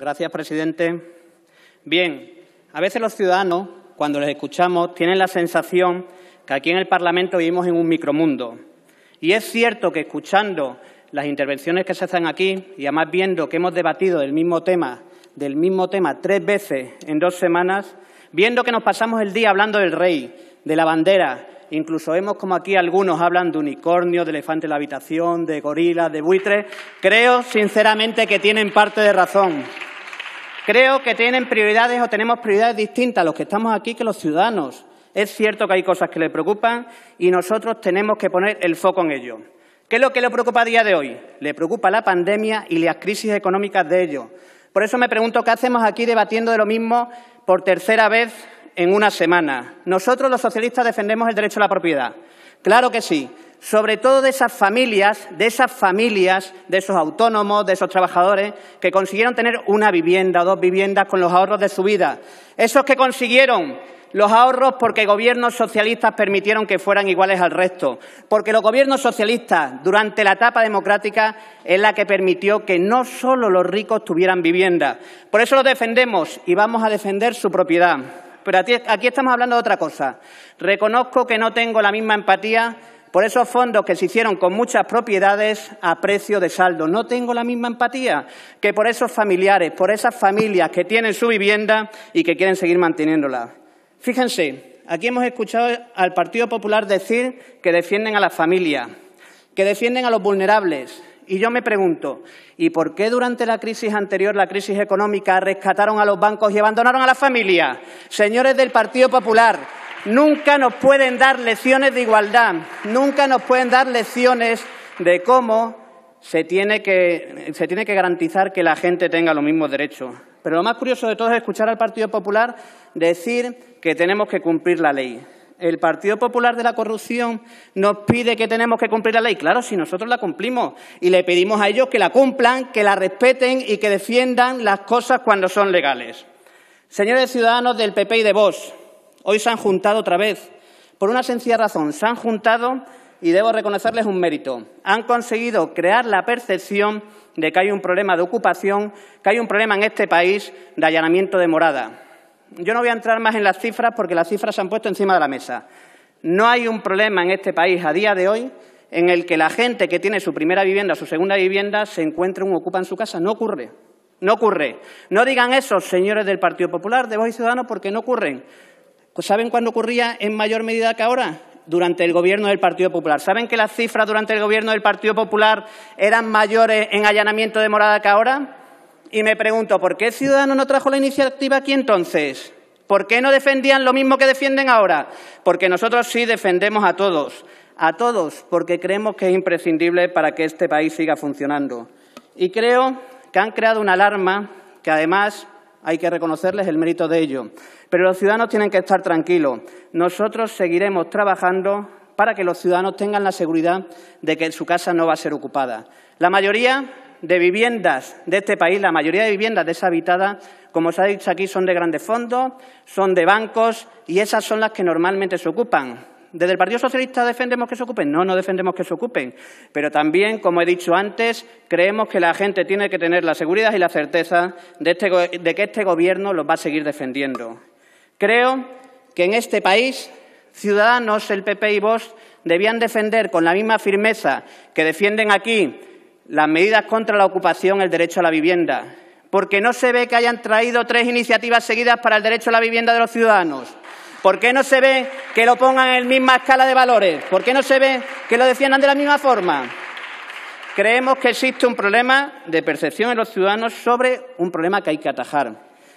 Gracias, presidente. Bien, a veces los ciudadanos, cuando les escuchamos, tienen la sensación que aquí en el Parlamento vivimos en un micromundo. Y es cierto que escuchando las intervenciones que se hacen aquí y además viendo que hemos debatido del mismo tema, del mismo tema tres veces en dos semanas, viendo que nos pasamos el día hablando del rey, de la bandera, incluso vemos como aquí algunos hablan de unicornio, de elefante en la habitación, de gorila, de buitre, creo sinceramente que tienen parte de razón. Creo que tienen prioridades o tenemos prioridades distintas los que estamos aquí que los ciudadanos. Es cierto que hay cosas que le preocupan y nosotros tenemos que poner el foco en ello. ¿Qué es lo que le preocupa a día de hoy? Le preocupa la pandemia y las crisis económicas de ello. Por eso me pregunto qué hacemos aquí debatiendo de lo mismo por tercera vez en una semana. Nosotros, los socialistas, defendemos el derecho a la propiedad. Claro que sí. Sobre todo de esas familias, de esas familias, de esos autónomos, de esos trabajadores que consiguieron tener una vivienda o dos viviendas con los ahorros de su vida. Esos que consiguieron los ahorros porque gobiernos socialistas permitieron que fueran iguales al resto, porque los gobiernos socialistas, durante la etapa democrática, es la que permitió que no solo los ricos tuvieran vivienda. Por eso los defendemos y vamos a defender su propiedad. Pero aquí, estamos hablando de otra cosa. Reconozco que no tengo la misma empatía por esos fondos que se hicieron con muchas propiedades a precio de saldo. No tengo la misma empatía que por esos familiares, por esas familias que tienen su vivienda y que quieren seguir manteniéndola. Fíjense, aquí hemos escuchado al Partido Popular decir que defienden a la familia, que defienden a los vulnerables, y yo me pregunto, ¿y por qué durante la crisis anterior, la crisis económica, rescataron a los bancos y abandonaron a la familia, Señores del Partido Popular, nunca nos pueden dar lecciones de igualdad, nunca nos pueden dar lecciones de cómo se tiene que, se tiene que garantizar que la gente tenga los mismos derechos. Pero lo más curioso de todo es escuchar al Partido Popular decir que tenemos que cumplir la ley. El Partido Popular de la Corrupción nos pide que tenemos que cumplir la ley. Claro, si nosotros la cumplimos y le pedimos a ellos que la cumplan, que la respeten y que defiendan las cosas cuando son legales. Señores ciudadanos del PP y de Vox, hoy se han juntado otra vez. Por una sencilla razón, se han juntado y debo reconocerles un mérito. Han conseguido crear la percepción de que hay un problema de ocupación, que hay un problema en este país de allanamiento de morada. Yo no voy a entrar más en las cifras porque las cifras se han puesto encima de la mesa. No hay un problema en este país a día de hoy en el que la gente que tiene su primera vivienda, su segunda vivienda, se encuentre o ocupa en su casa. No ocurre. No ocurre. No digan eso, señores del Partido Popular, de Voz y Ciudadanos, porque no ocurren. ¿Saben cuándo ocurría en mayor medida que ahora? Durante el gobierno del Partido Popular. ¿Saben que las cifras durante el gobierno del Partido Popular eran mayores en allanamiento de morada que ahora? Y me pregunto, ¿por qué Ciudadanos no trajo la iniciativa aquí entonces? ¿Por qué no defendían lo mismo que defienden ahora? Porque nosotros sí defendemos a todos, a todos, porque creemos que es imprescindible para que este país siga funcionando. Y creo que han creado una alarma que además hay que reconocerles el mérito de ello. Pero los ciudadanos tienen que estar tranquilos. Nosotros seguiremos trabajando para que los ciudadanos tengan la seguridad de que su casa no va a ser ocupada. La mayoría de viviendas de este país, la mayoría de viviendas deshabitadas, como se ha dicho aquí, son de grandes fondos, son de bancos y esas son las que normalmente se ocupan. ¿Desde el Partido Socialista defendemos que se ocupen? No, no defendemos que se ocupen. Pero también, como he dicho antes, creemos que la gente tiene que tener la seguridad y la certeza de, este que este Gobierno los va a seguir defendiendo. Creo que en este país Ciudadanos, el PP y vos debían defender con la misma firmeza que defienden aquí las medidas contra la ocupación, el derecho a la vivienda, porque no se ve que hayan traído tres iniciativas seguidas para el derecho a la vivienda de los ciudadanos. ¿Por qué no se ve que lo pongan en la misma escala de valores? ¿Por qué no se ve que lo defiendan de la misma forma? Creemos que existe un problema de percepción en los ciudadanos sobre un problema que hay que atajar,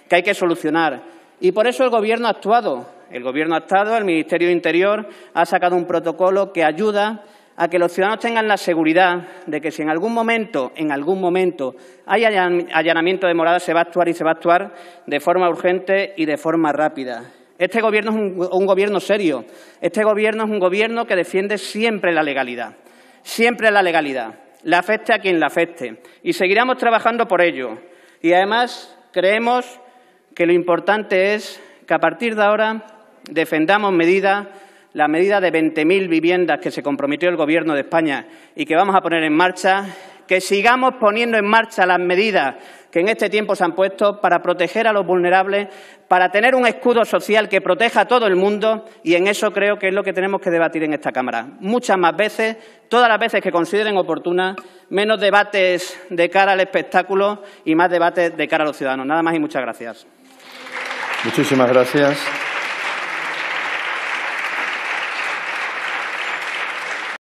que hay que solucionar. Y por eso el Gobierno ha actuado. El Gobierno ha actuado, el Ministerio de Interior ha sacado un protocolo que ayuda a que los ciudadanos tengan la seguridad de que si en algún momento, en algún momento, hay allanamiento de morada, se va a actuar y se va a actuar de forma urgente y de forma rápida. Este Gobierno es un, Gobierno serio. Este Gobierno es un Gobierno que defiende siempre la legalidad. Siempre la legalidad. La afecte a quien la afecte. Y seguiremos trabajando por ello. Y además creemos que lo importante es que a partir de ahora defendamos medidas la medida de 20.000 viviendas que se comprometió el Gobierno de España y que vamos a poner en marcha, que sigamos poniendo en marcha las medidas que en este tiempo se han puesto para proteger a los vulnerables, para tener un escudo social que proteja a todo el mundo y en eso creo que es lo que tenemos que debatir en esta Cámara. Muchas más veces, todas las veces que consideren oportunas, menos debates de cara al espectáculo y más debates de cara a los ciudadanos. Nada más y muchas gracias. Muchísimas gracias.